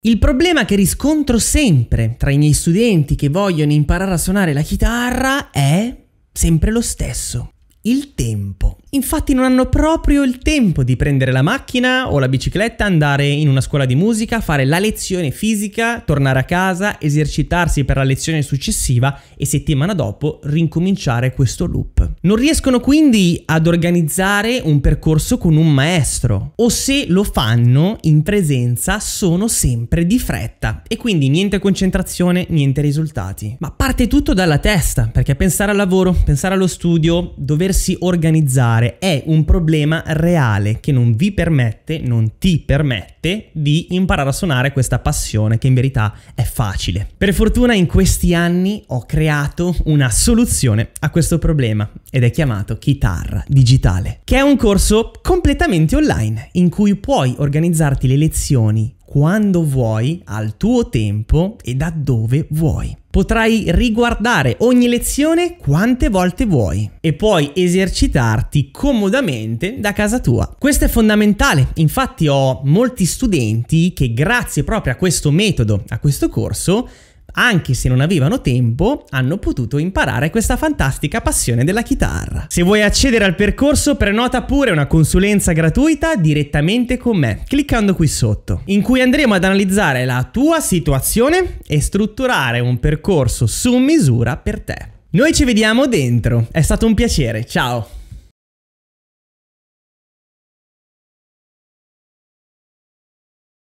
Il problema che riscontro sempre tra i miei studenti che vogliono imparare a suonare la chitarra è sempre lo stesso, il tempo. Infatti non hanno proprio il tempo di prendere la macchina o la bicicletta, andare in una scuola di musica, fare la lezione fisica, tornare a casa, esercitarsi per la lezione successiva e settimana dopo rincominciare questo loop. Non riescono quindi ad organizzare un percorso con un maestro o se lo fanno in presenza sono sempre di fretta e quindi niente concentrazione, niente risultati. Ma parte tutto dalla testa, perché pensare al lavoro, pensare allo studio, doversi organizzare fare, è un problema reale che non vi permette, non ti permette di imparare a suonare questa passione che in verità è facile. Per fortuna in questi anni ho creato una soluzione a questo problema ed è chiamato Chitarra Digitale, che è un corso completamente online in cui puoi organizzarti le lezioni quando vuoi, al tuo tempo e da dove vuoi. Potrai riguardare ogni lezione quante volte vuoi e puoi esercitarti comodamente da casa tua. Questo è fondamentale, infatti ho molti studenti che grazie proprio a questo metodo, a questo corso, anche se non avevano tempo, hanno potuto imparare questa fantastica passione della chitarra. Se vuoi accedere al percorso, prenota pure una consulenza gratuita direttamente con me, cliccando qui sotto, in cui andremo ad analizzare la tua situazione e strutturare un percorso su misura per te. Noi ci vediamo dentro, è stato un piacere, ciao!